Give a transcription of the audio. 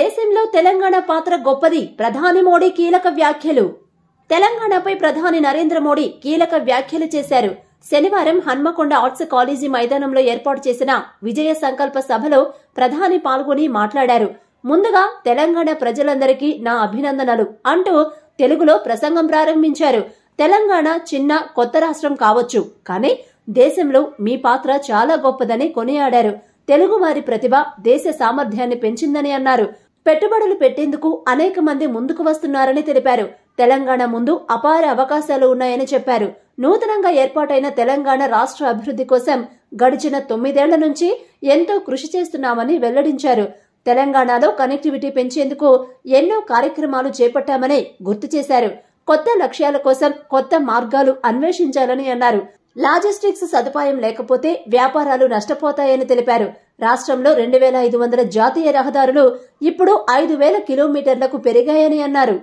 దేశంలో తెలంగాణ పాత్ర గొప్పది ప్రధాని మోడీ కీలక వ్యాఖ్యలు తెలంగాణపై ప్రధాని నరేంద్ర మోడీ కీలక వ్యాఖ్యలు చేశారు శనివారం హన్మకొండ ఆర్ట్స్ కాలేజీ మైదానంలో ఏర్పాటు చేసిన విజయ సంకల్ప సభలో ప్రధాని పాల్గొని మాట్లాడారు ముందుగా తెలంగాణ ప్రజలందరికీ నా అభినందనలు అంటూ తెలుగులో ప్రసంగం ప్రారంభించారు తెలంగాణ చిన్న కొత్త రాష్ట్రం కావచ్చు కానీ దేశంలో మీ పాత్ర చాలా గొప్పదని కొనియాడారు తెలుగువారి ప్రతిభ దేశ సామర్థ్యాన్ని పెంచిందని అన్నారు పెట్టుబడులు పెట్టేందుకు అనేక మంది ముందుకు వస్తున్నారని తెలిపారు తెలంగాణ ముందు అపార అవకాశాలు ఉన్నాయని చెప్పారు నూతనంగా ఏర్పాటైన తెలంగాణ రాష్ట్ర అభివృద్ధి కోసం గడిచిన తొమ్మిదేళ్ల నుంచి ఎంతో కృషి చేస్తున్నామని వెల్లడించారు తెలంగాణలో కనెక్టివిటీ పెంచేందుకు ఎన్నో కార్యక్రమాలు చేపట్టామని గుర్తు చేశారు కొత్త లక్ష్యాల కోసం కొత్త మార్గాలు అన్వేషించాలని అన్నారు లాజిస్టిక్స్ సదుపాయం లేకపోతే వ్యాపారాలు నష్టపోతాయని తెలిపారు రాష్ట్రంలో రెండు వేల ఐదు వందల జాతీయ రహదారులు ఇప్పుడు ఐదు వేల కిలోమీటర్లకు పెరిగాయని అన్నారు